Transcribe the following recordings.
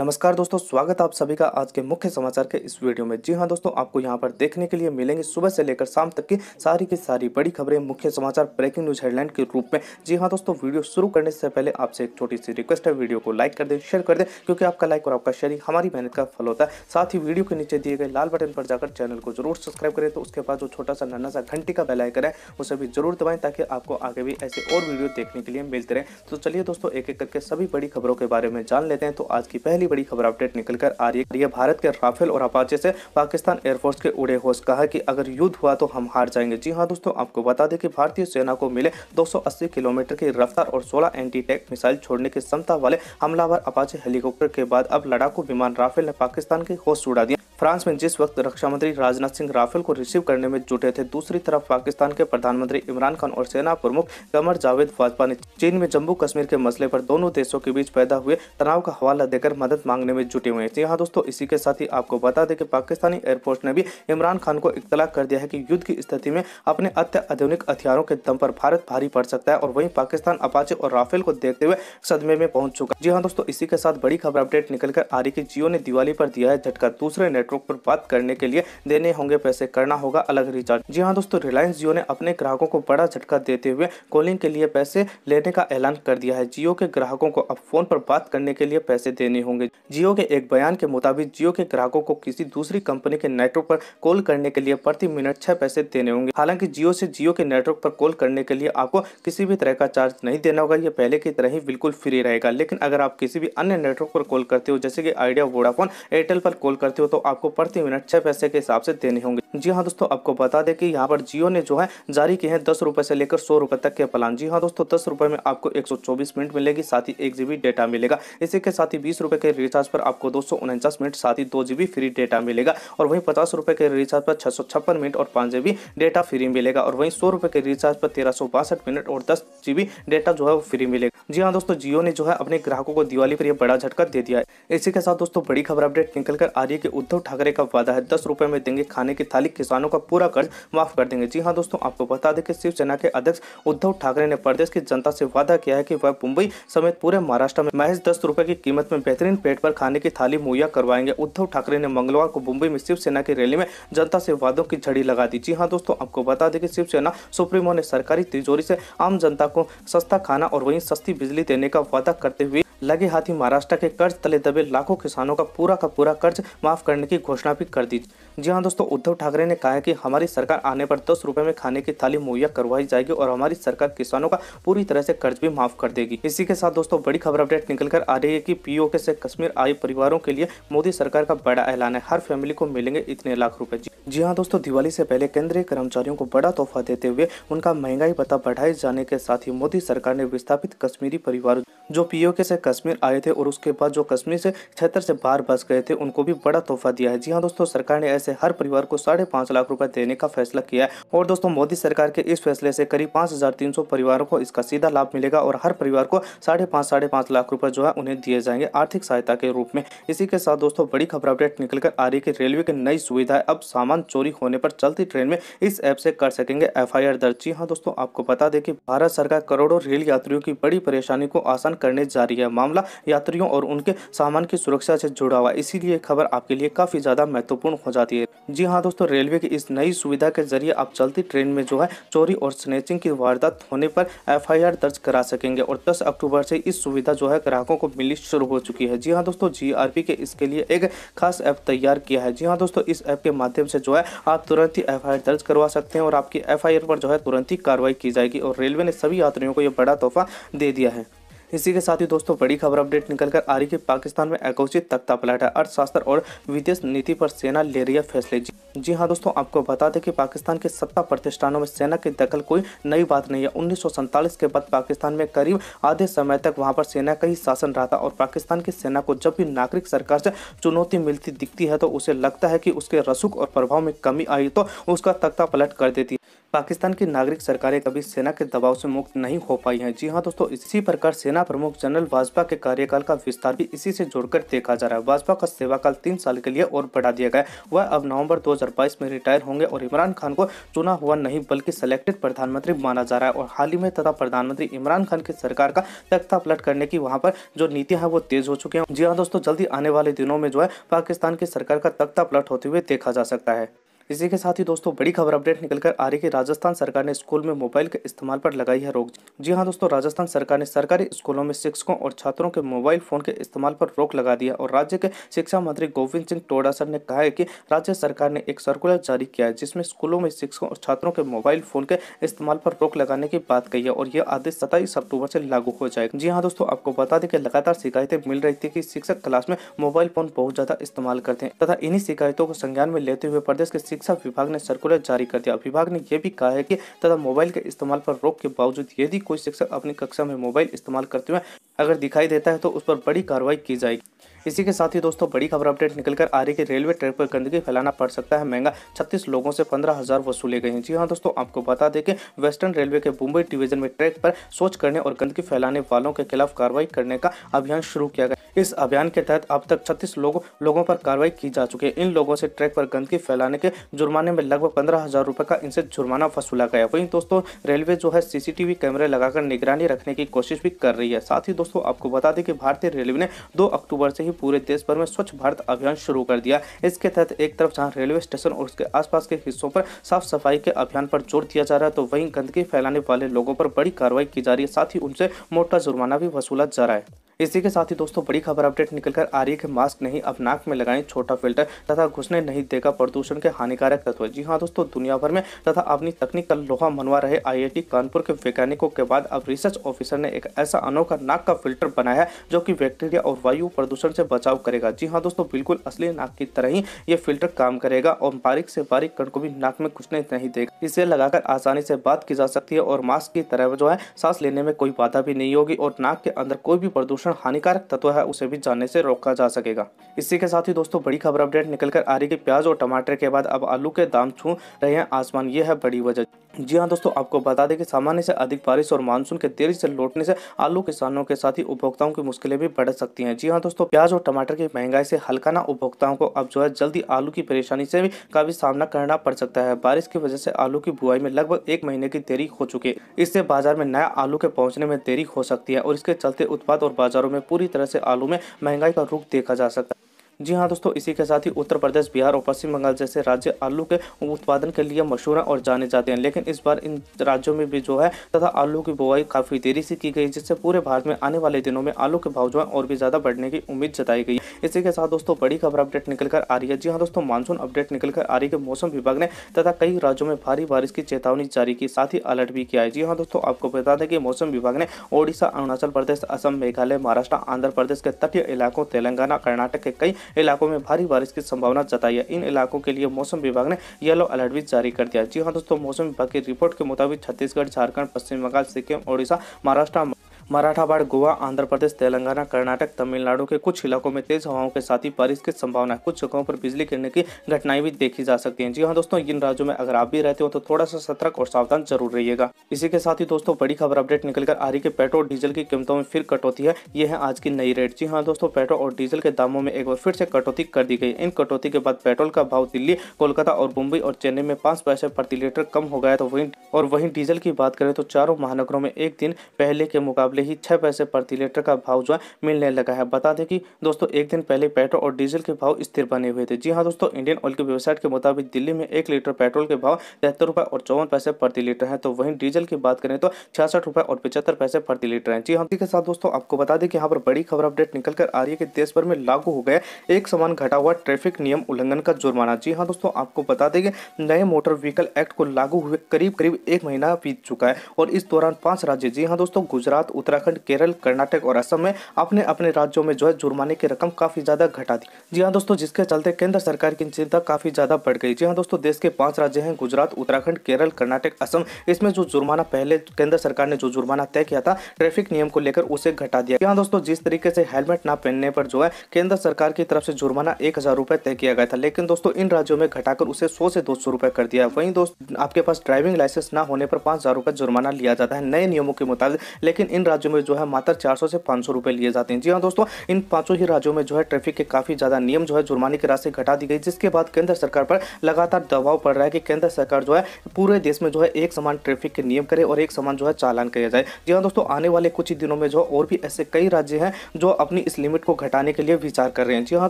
नमस्कार दोस्तों स्वागत आप सभी का आज के मुख्य समाचार के इस वीडियो में जी हाँ दोस्तों आपको यहाँ पर देखने के लिए मिलेंगे सुबह से लेकर शाम तक की सारी की सारी बड़ी खबरें मुख्य समाचार ब्रेकिंग न्यूज हेडलाइन के रूप में जी हाँ दोस्तों वीडियो शुरू करने से पहले आपसे एक छोटी सी रिक्वेस्ट है वीडियो को लाइक कर दें शेयर कर दें क्योंकि आपका लाइक और आपका शेयर हमारी मेहनत का फल होता है साथ ही वीडियो के नीचे दिए गए लाल बटन पर जाकर चैनल को जरूर सब्सक्राइब करें तो उसके बाद जो छोटा सा नन्ना सा घंटी का बेल है उसे भी जरूर दबाएं ताकि आपको आगे भी ऐसे और वीडियो देखने के लिए मिलते रहे तो चलिए दोस्तों एक एक करके सभी बड़ी खबरों के बारे में जान लेते हैं तो आज की पहली पहली बड़ी खबर अपडेट निकल कर आ रही है भारत के राफेल और अपाचे से पाकिस्तान एयरफोर्स के उड़े होश कहा कि अगर युद्ध हुआ तो हम हार जाएंगे जी हाँ दोस्तों आपको बता दें कि भारतीय सेना को मिले 280 किलोमीटर की रफ्तार और 16 एंटी टैंक मिसाइल छोड़ने की क्षमता वाले हमलावर अपाचे हेलीकॉप्टर के बाद अब लड़ाकू विमान राफेल ने पाकिस्तान की होश उड़ा दिया फ्रांस में जिस वक्त रक्षा मंत्री राजनाथ सिंह राफेल को रिसीव करने में जुटे थे दूसरी तरफ पाकिस्तान के प्रधानमंत्री इमरान खान और सेना प्रमुख कमर जावेद वाजपा ने चीन में जम्मू कश्मीर के मसले पर दोनों देशों के बीच पैदा हुए तनाव का हवाला देकर मदद मांगने में जुटे हुए हैं दोस्तों इसी के साथ ही आपको बता दें कि पाकिस्तानी एयरफोर्स ने भी इमरान खान को इतलाक कर दिया है कि युद्ध की स्थिति में अपने अत्याधुनिक हथियारों के दम पर भारत भारी पड़ सकता है और वहीं पाकिस्तान अपाचे और राफेल को देखते हुए सदमे में पहुंच चुका जी हाँ दोस्तों इसी के साथ बड़ी खबर अपडेट निकलकर आ रही की जियो ने दिवाली पर दिया है झटका दूसरे नेटवर्क पर बात करने के लिए देने होंगे पैसे करना होगा अलग रिचार्ज जी हाँ दोस्तों रिलायंस जियो ने अपने ग्राहकों को बड़ा झटका देते हुए कॉलिंग के लिए पैसे लेने का ऐलान कर दिया है जियो के ग्राहकों को अब फोन पर बात करने के लिए पैसे देने होंगे जियो के एक बयान के मुताबिक जियो के ग्राहकों को किसी दूसरी कंपनी के नेटवर्क पर कॉल करने के लिए प्रति मिनट छह पैसे देने होंगे हालांकि जियो से जियो के नेटवर्क पर कॉल करने के लिए आपको किसी भी तरह का चार्ज नहीं देना होगा ये पहले की तरह ही बिल्कुल फ्री रहेगा लेकिन अगर आप किसी भी अन्य नेटवर्क पर कॉल करते हो जैसे कि आइडिया वोडाफोन एयरटेल पर कॉल करते हो तो आप आपको प्रति मिनट छह पैसे के हिसाब से देने होंगे जी हाँ दोस्तों आपको बता दें कि यहाँ पर जियो ने जो है जारी किए हैं दस रुपए से लेकर सौ रुपए तक के प्लान जी हाँ दोस्तों दस रुपए में आपको एक सौ चौबीस मिनट मिलेगी साथ ही एक जीबी डेटा मिलेगा इसी के साथ ही बीस रुपए के रिचार्ज पर आपको दो सौ उनचास मिनट साथ ही दो जीबी फ्री डेटा मिलेगा और वहीं पचास रुपए के रिचार्ज पर छह सौ छप्पन मिनट और पांच जीबी डेटा फ्री मिलेगा और वहीं सौ रुपए के रिचार्ज पर तेरह सौ बासठ मिनट और दस जीबी डेटा जो है वो फ्री मिलेगा जी हाँ दोस्तों जियो ने जो है अपने ग्राहकों को दिवाली पर यह बड़ा झटका दे दिया है इसी के साथ दोस्तों बड़ी खबर अपडेट निकल कर आ रही है कि उद्धव ठाकरे का वादा है दस रुपए में देंगे खाने की थाली किसानों का पूरा कर्ज माफ कर देंगे जी हाँ दोस्तों आपको बता दें कि शिवसेना के अध्यक्ष उद्धव ठाकरे ने प्रदेश की जनता से वादा किया है कि वह मुंबई समेत पूरे महाराष्ट्र में महज दस रुपए की कीमत में बेहतरीन पेट पर खाने की थाली मुहैया करवाएंगे उद्धव ठाकरे ने मंगलवार को मुंबई में शिवसेना की रैली में जनता से वादों की झड़ी लगा दी जी हाँ दोस्तों आपको बता दें कि शिवसेना सुप्रीमो ने सरकारी तिजोरी से आम जनता को सस्ता खाना और वहीं सस्ती बिजली देने का वादा करते हुए लगे हाथी महाराष्ट्र के कर्ज तले दबे लाखों किसानों का पूरा का पूरा कर्ज माफ करने की घोषणा भी कर दी जी हाँ दोस्तों उद्धव ठाकरे ने कहा है कि हमारी सरकार आने पर दस रुपए में खाने की थाली मुहैया करवाई जाएगी और हमारी सरकार किसानों का पूरी तरह से कर्ज भी माफ कर देगी इसी के साथ दोस्तों बड़ी खबर अपडेट निकल कर आ रही है की पीओके से कश्मीर आए परिवारों के लिए मोदी सरकार का बड़ा ऐलान है हर फैमिली को मिलेंगे इतने लाख रूपए जी हाँ दोस्तों दिवाली से पहले केंद्रीय कर्मचारियों को बड़ा तोहफा देते हुए उनका महंगाई पता बढ़ाए जाने के साथ ही मोदी सरकार ने विस्थापित कश्मीरी परिवारों जो पीओके से कश्मीर आए थे और उसके बाद जो कश्मीर से क्षेत्र से बाहर बस गए थे उनको भी बड़ा तोहफा दिया है जी हाँ दोस्तों सरकार ने ऐसे हर परिवार को साढ़े पाँच लाख रुपए देने का फैसला किया है और दोस्तों मोदी सरकार के इस फैसले से करीब पाँच हजार तीन सौ परिवारों को इसका सीधा लाभ मिलेगा और हर परिवार को साढ़े पाँच साढ़े पाँच लाख रुपए जो है उन्हें दिए जाएंगे आर्थिक सहायता के रूप में इसी के साथ दोस्तों बड़ी खबर अपडेट निकल कर आ रही है कि रेलवे की नई सुविधा अब सामान चोरी होने पर चलती ट्रेन में इस ऐप से कर सकेंगे एफ दर्ज जी हाँ दोस्तों आपको बता दें कि भारत सरकार करोड़ों रेल यात्रियों की बड़ी परेशानी को आसान पहचान करने जा रही है मामला यात्रियों और उनके सामान की सुरक्षा से जुड़ा हुआ इसीलिए खबर आपके लिए काफी ज्यादा महत्वपूर्ण हो जाती है जी हाँ दोस्तों रेलवे की इस नई सुविधा के जरिए आप चलती ट्रेन में जो है चोरी और स्नेचिंग की वारदात होने पर एफ दर्ज करा सकेंगे और दस अक्टूबर से इस सुविधा जो है ग्राहकों को मिलनी शुरू हो चुकी है जी हाँ दोस्तों जी के इसके लिए एक खास ऐप तैयार किया है जी हाँ दोस्तों इस ऐप के माध्यम से जो है आप तुरंत ही एफ दर्ज करवा सकते हैं और आपकी एफ पर जो है तुरंत ही कार्रवाई की जाएगी और रेलवे ने सभी यात्रियों को यह बड़ा तोहफा दे दिया है इसी के साथ ही दोस्तों बड़ी खबर अपडेट निकल कर आ रही है पाकिस्तान में अघोषित तख्ता पलट है अर्थशास्त्र और विदेश नीति पर सेना ले रही है फैसले जी हाँ दोस्तों आपको बता दें कि पाकिस्तान के सत्ता प्रतिष्ठानों में सेना की दखल कोई नई बात नहीं है उन्नीस के बाद पाकिस्तान में करीब आधे समय तक वहाँ पर सेना का ही शासन रहा था और पाकिस्तान की सेना को जब भी नागरिक सरकार से चुनौती मिलती दिखती है तो उसे लगता है कि उसके रसुख और प्रभाव में कमी आई तो उसका तख्ता पलट कर देती है पाकिस्तान की नागरिक सरकारें कभी सेना के दबाव से मुक्त नहीं हो पाई हैं जी हाँ दोस्तों इसी प्रकार सेना प्रमुख जनरल वाजपेयी के कार्यकाल का विस्तार भी इसी से जोड़कर देखा जा रहा है वाजपेयी का सेवाकाल तीन साल के लिए और बढ़ा दिया गया वह अब नवंबर 2022 में रिटायर होंगे और इमरान खान को चुना हुआ नहीं बल्कि सिलेक्टेड प्रधानमंत्री माना जा रहा है और हाल ही में तथा प्रधानमंत्री इमरान खान की सरकार का तख्ता पलट करने की वहाँ पर जो नीतियाँ हैं वो तेज हो चुकी हैं जी हाँ दोस्तों जल्दी आने वाले दिनों में जो है पाकिस्तान की सरकार का तख्ता पलट होते हुए देखा जा सकता है इसी के साथ ही दोस्तों बड़ी खबर अपडेट निकल कर आ रही है राजस्थान सरकार ने स्कूल में मोबाइल के इस्तेमाल पर लगाई है रोक जी हाँ दोस्तों राजस्थान सरकार ने सरकारी स्कूलों में शिक्षकों और छात्रों के मोबाइल फोन के इस्तेमाल पर रोक लगा दिया और राज्य के शिक्षा मंत्री गोविंद सिंह टोड़ासर ने कहा है कि राज्य सरकार ने एक सर्कुलर जारी किया है जिसमें स्कूलों में शिक्षकों और छात्रों के मोबाइल फोन के इस्तेमाल पर रोक लगाने की बात कही है और यह आदेश सताईस अक्टूबर से लागू हो जाएगा जी हाँ दोस्तों आपको बता दें कि लगातार शिकायतें मिल रही थी कि शिक्षक क्लास में मोबाइल फोन बहुत ज्यादा इस्तेमाल करते हैं तथा इन्हीं शिकायतों को संज्ञान में लेते हुए प्रदेश के शिक्षा विभाग ने सर्कुलर जारी कर दिया विभाग ने यह भी कहा है कि तथा मोबाइल के इस्तेमाल पर रोक के बावजूद यदि कोई शिक्षक अपनी कक्षा में मोबाइल इस्तेमाल करते हुए अगर दिखाई देता है तो उस पर बड़ी कार्रवाई की जाएगी इसी के साथ ही दोस्तों बड़ी खबर अपडेट निकल कर आ रही है रेलवे ट्रैक पर गंदगी फैलाना पड़ सकता है महंगा छत्तीस लोगों से पंद्रह हजार वसूले गए हैं जी हाँ दोस्तों आपको बता दें कि वेस्टर्न रेलवे के मुंबई डिवीजन में ट्रैक पर सोच करने और गंदगी फैलाने वालों के खिलाफ कार्रवाई करने का अभियान शुरू किया गया इस अभियान के तहत अब तक छत्तीस लोगों लोगों पर कार्रवाई की जा चुकी है इन लोगों से ट्रैक पर गंदगी फैलाने के जुर्माने में लगभग पंद्रह हजार रुपये का इनसे जुर्माना वसूला गया वहीं दोस्तों रेलवे जो है सीसीटीवी कैमरे लगाकर निगरानी रखने की कोशिश भी कर रही है साथ ही दोस्तों आपको बता दें कि भारतीय रेलवे ने दो अक्टूबर से ही पूरे देश भर में स्वच्छ भारत अभियान शुरू कर दिया इसके तहत एक तरफ जहाँ रेलवे स्टेशन और उसके आसपास के हिस्सों पर साफ सफाई के अभियान पर जोर दिया जा रहा है तो वहीं गंदगी फैलाने वाले लोगों पर बड़ी कार्रवाई की जा रही है साथ ही उनसे मोटा जुर्माना भी वसूला जा रहा है इसी के साथ ही दोस्तों बड़ी खबर अपडेट निकल कर आ रही है कि मास्क नहीं अब नाक में लगाएं छोटा फिल्टर तथा घुसने नहीं देगा प्रदूषण के हानिकारक तत्व जी हाँ दोस्तों दुनिया भर में तथा अपनी तकनीक का लोहा मनवा रहे आईआईटी कानपुर के वैज्ञानिकों के बाद अब रिसर्च ऑफिसर ने एक ऐसा अनोखा नाक का फिल्टर बनाया है जो की बैक्टीरिया और वायु प्रदूषण से बचाव करेगा जी हाँ दोस्तों बिल्कुल असली नाक की तरह ही ये फिल्टर काम करेगा और बारीक से बारीक कण को भी नाक में घुसने नहीं देगा इसे लगाकर आसानी से बात की जा सकती है और मास्क की तरह जो है सांस लेने में कोई बाधा भी नहीं होगी और नाक के अंदर कोई भी प्रदूषण प्रदूषण हानिकारक तत्व है उसे भी जानने से रोका जा सकेगा इसी के साथ ही दोस्तों बड़ी खबर अपडेट निकल कर आ रही है प्याज और टमाटर के बाद अब आलू के दाम छू रहे हैं आसमान ये है बड़ी वजह जी हाँ दोस्तों आपको बता दें कि सामान्य से अधिक बारिश और मानसून के देरी से लौटने से आलू किसानों के साथ ही उपभोक्ताओं की मुश्किलें भी बढ़ सकती हैं जी हाँ दोस्तों प्याज और टमाटर की महंगाई से हल्काना उपभोक्ताओं को अब जो है जल्दी आलू की परेशानी से भी का भी सामना करना पड़ सकता है बारिश की वजह से आलू की बुआई में लगभग एक महीने की देरी हो चुकी है इससे बाजार में नया आलू के पहुँचने में देरी हो सकती है और इसके चलते उत्पाद और बाजारों में पूरी तरह से आलू में महंगाई का रुख देखा जा सकता है जी हाँ दोस्तों इसी के साथ ही उत्तर प्रदेश बिहार और पश्चिम बंगाल जैसे राज्य आलू के उत्पादन के लिए मशहूर हैं और जाने जाते हैं लेकिन इस बार इन राज्यों में भी जो है तथा आलू की बुआई काफ़ी देरी से की गई जिससे पूरे भारत में आने वाले दिनों में आलू के भाव जो है और भी ज़्यादा बढ़ने की उम्मीद जताई गई इसी के साथ दोस्तों बड़ी खबर अपडेट निकल कर आ रही है जी हाँ दोस्तों मानसून अपडेट निकल कर आ रही है मौसम विभाग ने तथा कई राज्यों में भारी बारिश की चेतावनी जारी की साथ ही अलर्ट भी किया है जी हाँ दोस्तों आपको बता दें कि मौसम विभाग ने ओडिशा अरुणाचल प्रदेश असम मेघालय महाराष्ट्र आंध्र प्रदेश के तटीय इलाकों तेलंगाना कर्नाटक के कई इलाकों में भारी बारिश की संभावना जताई है इन इलाकों के लिए मौसम विभाग ने येलो अलर्ट भी जारी कर दिया जी हाँ दोस्तों मौसम विभाग की रिपोर्ट के मुताबिक छत्तीसगढ़ झारखंड पश्चिम बंगाल सिक्किम ओडिशा महाराष्ट्र मराठावाड़ गोवा आंध्र प्रदेश तेलंगाना कर्नाटक तमिलनाडु के कुछ इलाकों में तेज हवाओं के साथ ही बारिश की संभावना है कुछ जगहों पर बिजली गिरने की घटनाएं भी देखी जा सकती हैं जी हाँ दोस्तों इन राज्यों में अगर आप भी रहते हो तो थोड़ा सा सतर्क और सावधान जरूर रहिएगा इसी के साथ ही दोस्तों बड़ी खबर अपडेट निकलकर आ रही है पेट्रोल डीजल की कीमतों में फिर कटौती है यह है आज की नई रेट जी हाँ दोस्तों पेट्रोल और डीजल के दामों में एक बार फिर से कटौती कर दी गई इन कटौती के बाद पेट्रोल का भाव दिल्ली कोलकाता और मुंबई और चेन्नई में पांच पैसे प्रति लीटर कम हो गया तो वहीं और वहीं डीजल की बात करें तो चारों महानगरों में एक दिन पहले के मुकाबले मुकाबले ही छः पैसे प्रति लीटर का भाव जो है मिलने लगा है बता दें कि दोस्तों एक दिन पहले पेट्रोल और डीजल के भाव स्थिर बने हुए थे जी हाँ दोस्तों इंडियन ऑयल की वेबसाइट के मुताबिक दिल्ली में एक लीटर पेट्रोल के भाव तिहत्तर रुपये और चौवन पैसे प्रति लीटर है तो वहीं डीजल की बात करें तो छियासठ रुपये और पचहत्तर पैसे प्रति लीटर है जी हाँ के साथ दोस्तों आपको बता दें कि यहाँ पर बड़ी खबर अपडेट निकल कर आ रही है कि देश भर में लागू हो गया एक समान घटा हुआ ट्रैफिक नियम उल्लंघन का जुर्माना जी हाँ दोस्तों आपको बता दें कि नए मोटर व्हीकल एक्ट को लागू हुए करीब करीब एक महीना बीत चुका है और इस दौरान पांच राज्य जी हाँ दोस्तों गुजरात उत्तराखंड केरल कर्नाटक और असम में अपने अपने राज्यों में जो है जुर्माने की रकम काफी ज्यादा घटा दी जी हाँ दोस्तों जिसके चलते केंद्र सरकार की चिंता काफी ज्यादा बढ़ गई जी हाँ दोस्तों देश के पांच राज्य हैं गुजरात उत्तराखंड केरल कर्नाटक असम इसमें जो जुर्माना पहले केंद्र सरकार ने जो जुर्माना तय किया था ट्रैफिक नियम को लेकर उसे घटा दिया यहाँ दोस्तों जिस तरीके से हेलमेट ना पहनने पर जो है केंद्र सरकार की तरफ से जुर्माना एक हजार रूपए तय किया गया था लेकिन दोस्तों इन राज्यों में घटाकर उसे सौ से दो सौ रुपए कर दिया वही दोस्त आपके पास ड्राइविंग लाइसेंस न होने पर पांच हजार रुपए जुर्माना लिया जाता है नए नियमों के मुताबिक लेकिन इन राज्यों में जो है मात्र चार से पाँच सौ लिए जाते हैं जी हाँ दोस्तों इन पाँचों ही राज्यों में जो है ट्रैफिक के काफ़ी ज़्यादा नियम जो है जुर्माने की राशि घटा दी गई जिसके बाद केंद्र सरकार पर लगातार दबाव पड़ रहा है कि केंद्र सरकार जो है पूरे देश में जो है एक समान ट्रैफिक के नियम करे और एक समान जो है चालान किया जाए जी हाँ दोस्तों आने वाले कुछ ही दिनों में जो और भी ऐसे कई राज्य हैं जो अपनी इस लिमिट को घटाने के लिए विचार कर रहे हैं जी हाँ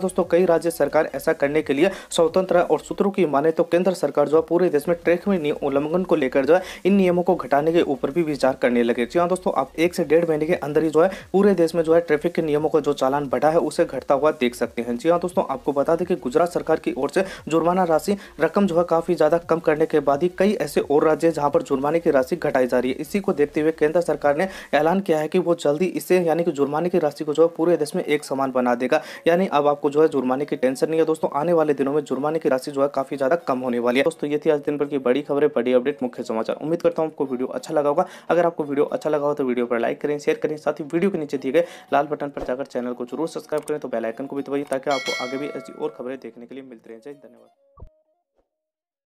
दोस्तों कई राज्य सरकार ऐसा करने के लिए स्वतंत्र और सूत्रों की माने तो केंद्र सरकार जो है पूरे देश में ट्रैफिक उल्लंघन को लेकर जो है इन नियमों को घटाने के ऊपर भी विचार करने लगे जी हाँ दोस्तों आप एक से डेढ़ महीने के अंदर ही जो है पूरे देश में जो है ट्रैफिक के नियमों का जो चालान बढ़ा है उसे घटता हुआ देख सकते हैं जी हाँ दोस्तों आपको बता दें कि गुजरात सरकार की ओर से जुर्माना राशि रकम जो है काफ़ी ज़्यादा कम करने के बाद ही कई ऐसे और राज्य जहां पर जुर्माने की राशि घटाई जा रही है इसी को देखते हुए केंद्र सरकार ने ऐलान किया है कि वो जल्दी इसे यानी कि जुर्माने की राशि को जो है पूरे देश में एक समान बना देगा यानी अब आपको जो है जुर्माने की टेंशन नहीं है दोस्तों आने वाले दिनों में जुर्माने की राशि जो है काफ़ी ज़्यादा कम होने वाली है दोस्तों ये थी आज दिन भर की बड़ी खबरें बड़ी अपडेट मुख्य समाचार उम्मीद करता हूँ आपको वीडियो अच्छा लगा होगा अगर आपको वीडियो अच्छा लगा हो तो वीडियो पर लाइक करें शेयर करें साथ ही वीडियो के नीचे दिए गए लाल बटन पर जाकर चैनल को जरूर सब्सक्राइब करें तो बेलाइकन को भी दबाइए ताकि आपको आगे भी ऐसी और खबरें देखने के लिए मिलती रहें जय धन्यवाद